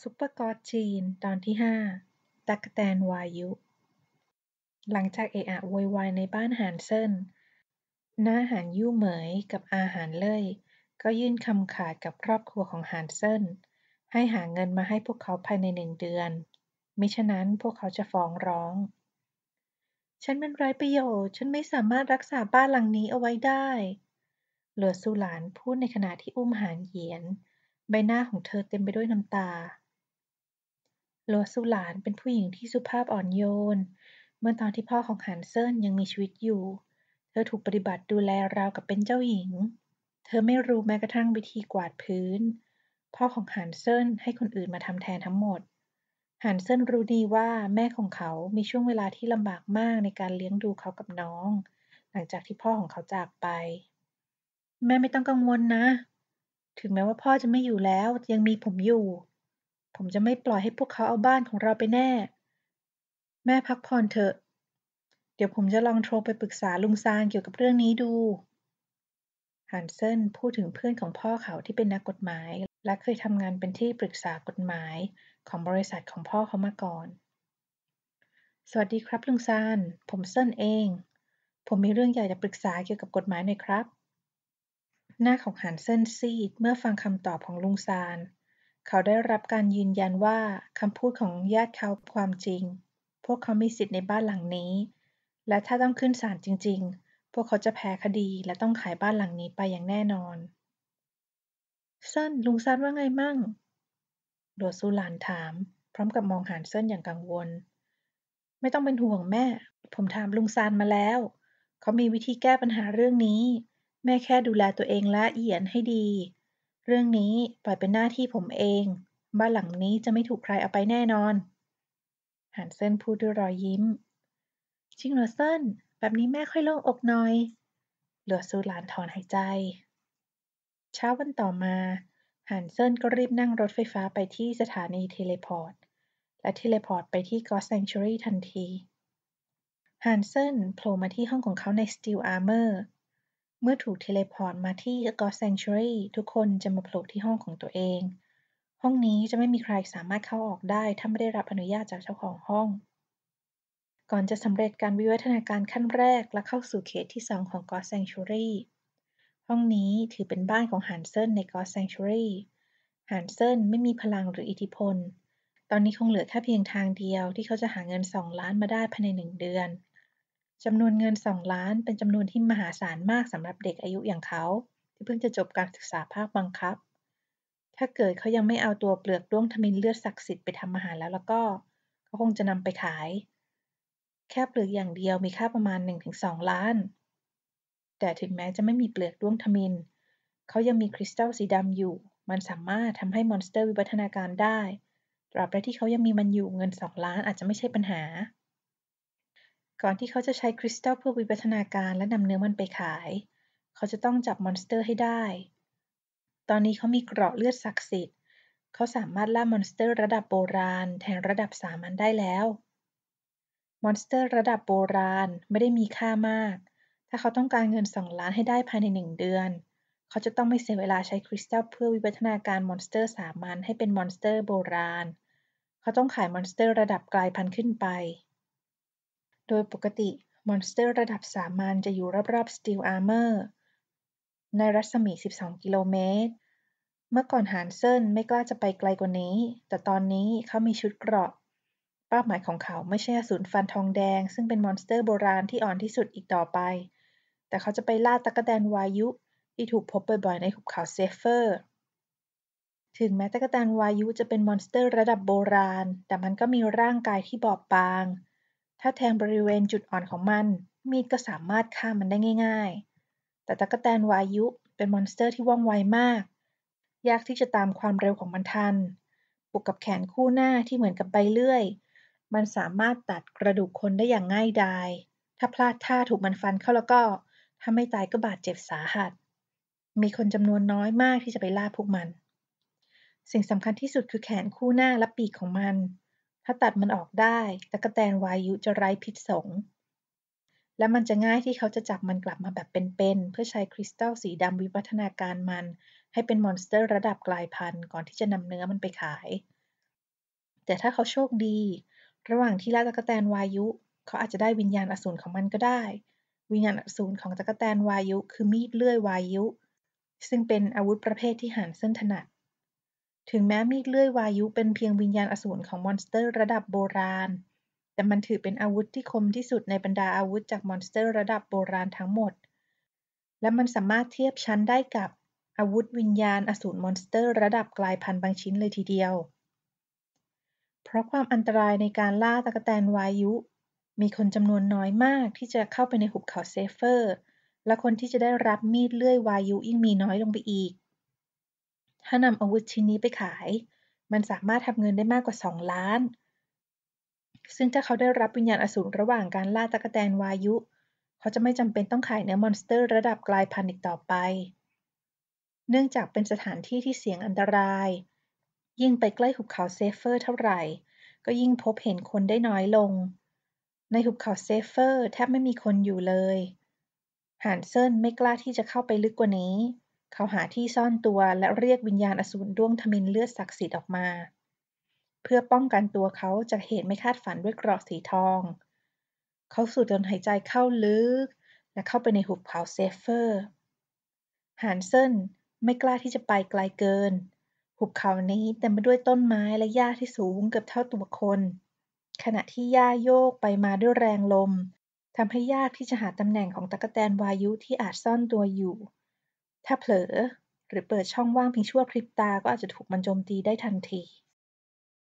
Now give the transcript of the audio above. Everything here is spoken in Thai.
ซุปเปอร์กอดจีนตอนที่ห้าตักแตนวายุ หลังจากเอะอะโวยวายในบ้านหานเซินน้าหานยู่เหมยกับอาหารเล่ยก็ยื่นคำขาดกับครอบครัวของหานเซินให้หาเงินมาให้พวกเขาภายในหนึ่งเดือน มิฉะนั้นพวกเขาจะฟ้องร้อง ฉันเป็นไร้ประโยชน์ ฉันไม่สามารถรักษาบ้านหลังนี้เอาไว้ได้ หลือสุหลานพูดในขณะที่อุ้มหานเหยียน ใบหน้าของเธอเต็มไปด้วยน้ำตาลัวสุหลานเป็นผู้หญิงที่สุภาพอ่อนโยน เมื่อตอนที่พ่อของหันเซินยังมีชีวิตอยู่ เธอถูกปฏิบัติดูแลราวกับเป็นเจ้าหญิง เธอไม่รู้แม้กระทั่งวิธีกวาดพื้น พ่อของหันเซินให้คนอื่นมาทำแทนทั้งหมดหันเซินรู้ดีว่าแม่ของเขามีช่วงเวลาที่ลำบากมากในการเลี้ยงดูเขากับน้อง หลังจากที่พ่อของเขาจากไป แม่ไม่ต้องกังวลนะ ถึงแม้ว่าพ่อจะไม่อยู่แล้วยังมีผมอยู่ผมจะไม่ปล่อยให้พวกเขาเอาบ้านของเราไปแน่ แม่พักผ่อนเถอะ เดี๋ยวผมจะลองโทรไปปรึกษาลุงซานเกี่ยวกับเรื่องนี้ดู ฮันเซนพูดถึงเพื่อนของพ่อเขาที่เป็นนักกฎหมาย และเคยทำงานเป็นที่ปรึกษากฎหมายของบริษัทของพ่อเขามาก่อน สวัสดีครับ ลุงซาน ผมเซินเอง ผมมีเรื่องใหญ่จะปรึกษาเกี่ยวกับกฎหมายหน่อยครับ หน้าของฮันเซนซีด เมื่อฟังคำตอบของลุงซานเขาได้รับการยืนยันว่าคำพูดของญาติเขาความจริง พวกเขามีสิทธิ์ในบ้านหลังนี้ และถ้าต้องขึ้นศาลจริงๆ พวกเขาจะแพ้คดีและต้องขายบ้านหลังนี้ไปอย่างแน่นอน เซินลุงซัดว่าไงมั่ง โดซูหลานถาม พร้อมกับมองหานเซินอย่างกังวล ไม่ต้องเป็นห่วงแม่ ผมถามลุงซานมาแล้ว เขามีวิธีแก้ปัญหาเรื่องนี้ แม่แค่ดูแลตัวเองและเอียนให้ดีเรื่องนี้ปล่อยเป็นหน้าที่ผมเอง บ้านหลังนี้จะไม่ถูกใครเอาไปแน่นอนหันเซนพูดด้วยรอยยิ้มจริงเหรอเซนแบบนี้แม่ค่อยโล่งอกหน่อยเหลือซูหลานถอนหายใจ เช้าวันต่อมาหันเซินก็รีบนั่งรถไฟฟ้าไปที่สถานีเทเลพอร์ต และเทเลพอร์ตไปที่กอสแซงชูรี่ทันที ฮันเซนโผล่มาที่ห้องของเขาในสตีลอาร์เมอร์เมื่อถูกเทเลพอร์ตมาที่ The g h o นช Sanctuary ทุกคนจะมาโผล่ที่ห้องของตัวเอง ห้องนี้จะไม่มีใครสามารถเข้าออกได้ถ้าไม่ได้รับอนุญาตจากเจ้าของห้อง ก่อนจะสำเร็จการวิวัฒนาการขั้นแรกและเข้าสู่เขตที่2ของ g อ o s t Sanctuary ห้องนี้ถือเป็นบ้านของฮันเซนใน Ghost Sanctuary ฮันเซนไม่มีพลังหรืออิทธิพล ตอนนี้คงเหลือแค่เพียงทางเดียวที่เขาจะหาเงิน 2 ล้านมาได้ภายใน 1 เดือนจำนวนเงิน 2 ล้าน เป็นจำนวนที่มหาศาลมาก สำหรับเด็กอายุอย่างเขาที่เพิ่งจะจบการศึกษาภาคบังคับ ถ้าเกิดเขายังไม่เอาตัวเปลือกด่วงทมินเลือดศักดิ์สิทธิ์ไปทำอาหารแล้วแล้วก็เขาคงจะนำไปขาย แค่เปลือกอย่างเดียวมีค่าประมาณ 1-2 ล้าน แต่ถึงแม้จะไม่มีเปลือกด่วงทมินเขายังมีคริสตัลสีดำอยู่ มันสามารถทำให้มอนสเตอร์วิวัฒนาการได้ ตราบใดที่เขายังมีมันอยู่เงิน 2 ล้าน อาจจะไม่ใช่ปัญหาก่อนที่เขาจะใช้คริสตัลเพื่อวิวัฒนาการและนำเนื้อมันไปขาย เขาจะต้องจับมอนสเตอร์ให้ได้ ตอนนี้เขามีเกราะเลือดศักดิ์สิทธิ์ เขาสามารถล่ามอนสเตอร์ระดับโบราณ แทนระดับสามัญได้แล้ว มอนสเตอร์ระดับโบราณไม่ได้มีค่ามาก ถ้าเขาต้องการเงิน2ล้านให้ได้ภายใน 1 เดือน เขาจะต้องไม่เสียเวลาใช้คริสตัลเพื่อวิวัฒนาการมอนสเตอร์สามัญให้เป็นมอนสเตอร์โบราณ เขาต้องขายมอนสเตอร์ระดับกลายพันธุ์ขึ้นไปดยปกติมอนสเตอร์ระดับสามัญจะอยู่รอบๆลอาร์เมอร์ในรัศมี 12 กิโลเมตร เมื่อก่อนฮานเซนไม่กล้าจะไปไกลกว่านี้ แต่ตอนนี้เขามีชุดเกราะเป้าหมายของเขาไม่ใช่อสูรฟันทองแดง ซึ่งเป็นมอนสเตอร์โบราณที่อ่อนที่สุดอีกต่อไป แต่เขาจะไปล่าตะกแดนวายุ ที่ถูกพบบ่อยๆ ในหุบเขาเซเฟอร์ ถึงแม้ตะกแดนวายุจะเป็นมอนสเตอร์ระดับโบราณ แต่มันก็มีร่างกายที่บอบบางถ้าแทงบริเวณจุดอ่อนของมัน มีดก็สามารถฆ่ามันได้ง่ายๆ แต่ตะกแตนวายุเป็นมอนสเตอร์ที่ว่องไวมาก ยากที่จะตามความเร็วของมันทันบวกกับแขนคู่หน้าที่เหมือนกับใบเลื่อย มันสามารถตัดกระดูกคนได้อย่างง่ายดาย ถ้าพลาดท่าถูกมันฟันเข้าแล้วก็ถ้าไม่ตายก็บาดเจ็บสาหัส มีคนจำนวนน้อยมากที่จะไปล่าพวกมัน สิ่งสำคัญที่สุดคือแขนคู่หน้าและปีกของมันถ้าตัดมันออกได้ตะ๊กแตนวายุจะไร้พิษสง และมันจะง่ายที่เขาจะจับมันกลับมาแบบเป็นๆ เพื่อใช้คริสตัลสีดำวิวัฒนาการมัน ให้เป็นมอนสเตอร์ระดับกลายพันธุ์ก่อนที่จะนำเนื้อมันไปขาย แต่ถ้าเขาโชคดี ระหว่างที่ล่าตะ๊กแตนวายุ เขาอาจจะได้วิญญาณอสูรของมันก็ได้ วิญญาณอสูรของตะ๊กแตนวายุคือมีดเลื่อยวายุ ซึ่งเป็นอาวุธประเภทที่หันเส้นถนัดถึงแม้มีดเลื่อยวายุเป็นเพียงวิญญาณอสูรของมอนสเตอร์ระดับโบราณ แต่มันถือเป็นอาวุธที่คมที่สุดในบรรดาอาวุธจากมอนสเตอร์ระดับโบราณทั้งหมด และมันสามารถเทียบชั้นได้กับอาวุธวิญญาณอสูรมอนสเตอร์ระดับกลายพันธุ์บางชิ้นเลยทีเดียว เพราะความอันตรายในการล่าตะกแตนวายุ มีคนจำนวนน้อยมากที่จะเข้าไปในหุบเขาเซฟเฟอร์ และคนที่จะได้รับมีดเลื่อยวายุยิ่งมีน้อยลงไปอีกถ้านำอาวุธชิ้นนี้ไปขาย มันสามารถทำเงินได้มากกว่า 2 ล้าน ซึ่งถ้าเขาได้รับวิญญาณอสูรระหว่างการล่าตะกแตนวายุ เขาจะไม่จำเป็นต้องขายเนื้อมอนสเตอร์ระดับกลายพันธุ์อีกต่อไป เนื่องจากเป็นสถานที่ที่เสี่ยงอันตราย ยิ่งไปใกล้หุบเขาเซฟเฟอร์เท่าไหร่ ก็ยิ่งพบเห็นคนได้น้อยลง ในหุบเขาเซฟเฟอร์แทบไม่มีคนอยู่เลยหานเซินไม่กล้าที่จะเข้าไปลึกกว่านี้เขาหาที่ซ่อนตัวและเรียกวิญญาณอสูรด้วงทมินเลือดศักดิ์สิทธิ์ออกมา เพื่อป้องกันตัวเขาจากเหตุไม่คาดฝันด้วยกรอกสีทอง เขาสูดลมหายใจเข้าลึก และเข้าไปในหุบเขาเซฟเฟอร์ฮานเซนไม่กล้าที่จะไปไกลเกิน หุบเขานี้เต็มไปด้วยต้นไม้และหญ้าที่สูงเกือบเท่าตัวคนขณะที่หญ้าโยกไปมาด้วยแรงลมทำให้ยากที่จะหาตำแหน่งของตะกแตนวายุที่อาจซ่อนตัวอยู่ถ้าเผลอหรือเปิดช่องว่างเพียงชั่วพริบตาก็อาจจะถูกมันโจมตีได้ทันที